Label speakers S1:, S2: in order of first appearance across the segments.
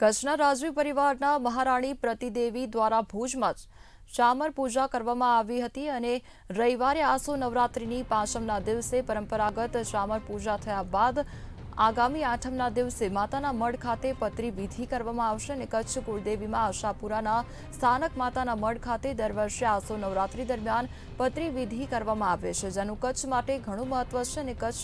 S1: કચ્છના રાજવી પરિવારના મહારાણી પ્રતિદેવી દ્વારા ભુજમાં શામર પૂજા કરવામાં આવી હતી અને રવિવારે આસો નવરાત્રિની પાંચમના દિવસે પરંપરાગત શામર પૂજા થયા બાદ આગામી આઠમના દિવસે માતાના મઢ ખાતે પત્રી વિધિ કરવામાં આવશે અને કચ્છ કુળદેવીમાં આશાપુરાના સ્થાનક માતાના મઢ ખાતે દર વર્ષે આસો નવરાત્રી દરમિયાન પત્રી વિધિ કરવામાં આવે છે જેનું કચ્છ માટે ઘણું મહત્વ છે અને કચ્છ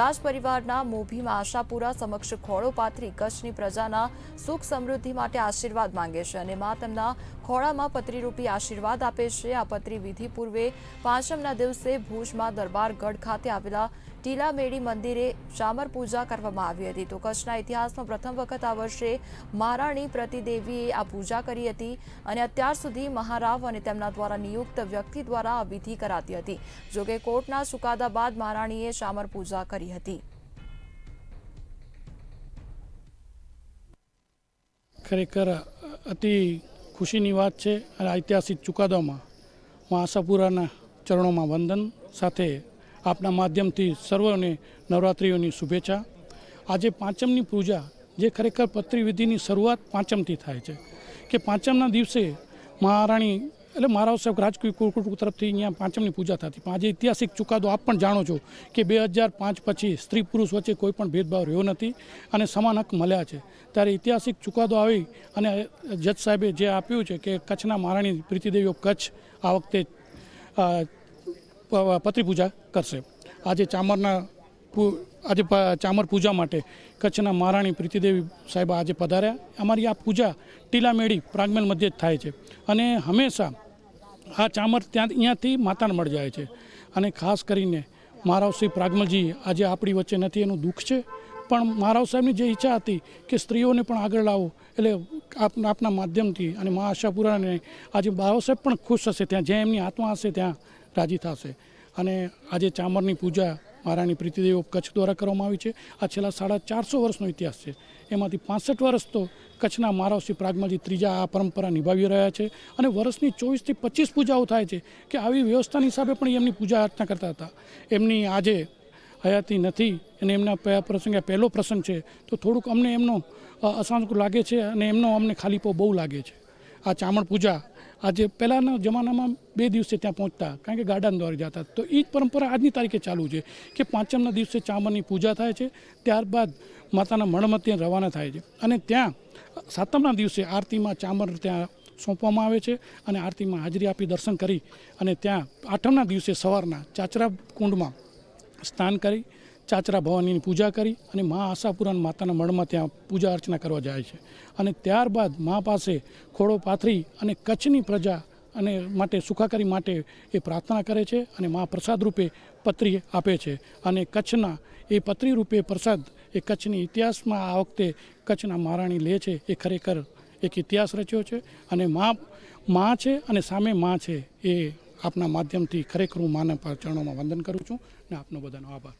S1: રાજપરિવારના મોભીમાં આશાપુરા સમક્ષ ખોળો પાથરી કચ્છની પ્રજાના સુખ સમૃદ્ધિ માટે આશીર્વાદ માંગે છે અને મા તેમના ખોળામાં પત્રીરૂપી આશીર્વાદ આપે છે આ પત્રી વિધિ પૂર્વે પાંચમના દિવસે ભુજમાં દરબારગઢ ખાતે આવેલા ટીલામેડી મંદિરે શામર પૂજા કરવામાં આવી હતી તો કચ્છના ઇતિહાસમાં પ્રથમ વખત આ વર્ષે મહારાણી પ્રતિદેવીએ આ પૂજા કરી હતી અને અત્યાર સુધી મહારાવ અને તેમના દ્વારા નિયુક્ત વ્યક્તિ દ્વારા આ વિધિ કરાતી હતી જોકે કોર્ટના ચુકાદા બાદ મહારાણીએ શામર પૂજા કરી હતી
S2: ખરેખર અતિ ખુશીની વાત છે અને ઐતિહાસિક ચુકાદામાં હું આશાપુરાના ચરણોમાં વંદન સાથે આપના માધ્યમથી સર્વને નવરાત્રિઓની શુભેચ્છા આજે પાંચમની પૂજા જે ખરેખર પત્રિવિધિની શરૂઆત પાંચમથી થાય છે કે પાંચમના દિવસે મહારાણી એટલે મારા સાહેબ રાજકુલ કુરકુટ તરફથી અહીંયા પાંચમની પૂજા થતી આજે ઐતિહાસિક ચુકાદો આપ પણ જાણો છો કે બે હજાર પાંચ પછી સ્ત્રી પુરુષ વચ્ચે કોઈ પણ ભેદભાવ રહ્યો નથી અને સમાન હક મળ્યા છે ત્યારે ઐતિહાસિક ચુકાદો આવી અને જજ સાહેબે જે આપ્યું છે કે કચ્છના મહારાણી પ્રીતિદેવીઓ કચ્છ આ વખતે પત્રી પૂજા કરશે આજે ચામરના આજે ચામર પૂજા માટે કચ્છના મહારાણી પ્રીતિદેવી સાહેબ આજે પધાર્યા અમારી આ પૂજા ટીલામેળી પ્રાંગમલ મધ્યે જ થાય છે અને હંમેશા આ ચામર ત્યાં અહીંયાથી માતાને મળી જાય છે અને ખાસ કરીને મહારાવ શ્રી પ્રાગમલજી આજે આપણી વચ્ચે નથી એનું દુઃખ છે પણ મહારાવ સાહેબની જે ઈચ્છા હતી કે સ્ત્રીઓને પણ આગળ લાવો એટલે આપના માધ્યમથી અને મા આશાપુરાને આજે બારાવ સાહેબ પણ ખુશ હશે ત્યાં જ્યાં એમની આત્મા હશે ત્યાં રાજી થશે અને આજે ચામરની પૂજા મહારાણી પ્રીતિદેવ કચ્છ દ્વારા કરવામાં આવી છે આ છેલ્લા સાડા ચારસો વર્ષનો ઇતિહાસ છે એમાંથી પાસઠ વર્ષ તો કચ્છના મારાવસી પ્રાગમાજી ત્રીજા આ પરંપરા નિભાવી રહ્યા છે અને વર્ષની ચોવીસથી પચીસ પૂજાઓ થાય છે કે આવી વ્યવસ્થાની હિસાબે પણ એમની પૂજા અર્ચના કરતા હતા એમની આજે હયાતી નથી અને એમના પ્રસંગે પહેલો પ્રસંગ છે તો થોડુંક અમને એમનો અસાંકુ લાગે છે અને એમનો અમને ખાલીપો બહુ લાગે છે આ ચામણ પૂજા આજે પહેલાંના જમાનામાં બે દિવસે ત્યાં પહોંચતા કારણ કે ગાર્ડન દ્વારા જતા તો એ જ પરંપરા આજની તારીખે ચાલુ છે કે પાંચમના દિવસે ચામરની પૂજા થાય છે ત્યારબાદ માતાના મણમાં રવાના થાય છે અને ત્યાં સાતમના દિવસે આરતીમાં ચામર ત્યાં સોંપવામાં આવે છે અને આરતીમાં હાજરી આપી દર્શન કરી અને ત્યાં આઠમના દિવસે સવારના ચાચરા કુંડમાં સ્નાન કરી ચાચરા ભવાનીની પૂજા કરી અને મા આશાપુરાન માતાના મઢમાં ત્યાં પૂજા અર્ચના કરવા જાય છે અને ત્યારબાદ મા પાસે ખોડો પાથરી અને કચ્છની પ્રજા અને માટે સુખાકારી માટે એ પ્રાર્થના કરે છે અને મા પ્રસાદ રૂપે પત્રી આપે છે અને કચ્છના એ પત્રી રૂપે પ્રસાદ એ કચ્છની ઇતિહાસમાં આ વખતે કચ્છના મહારાણી લે છે એ ખરેખર એક ઇતિહાસ રચ્યો છે અને મા મા છે અને સામે મા છે
S1: એ આપના માધ્યમથી ખરેખર હું માના ચરણોમાં વંદન કરું છું
S2: ને આપનો બધાનો આભાર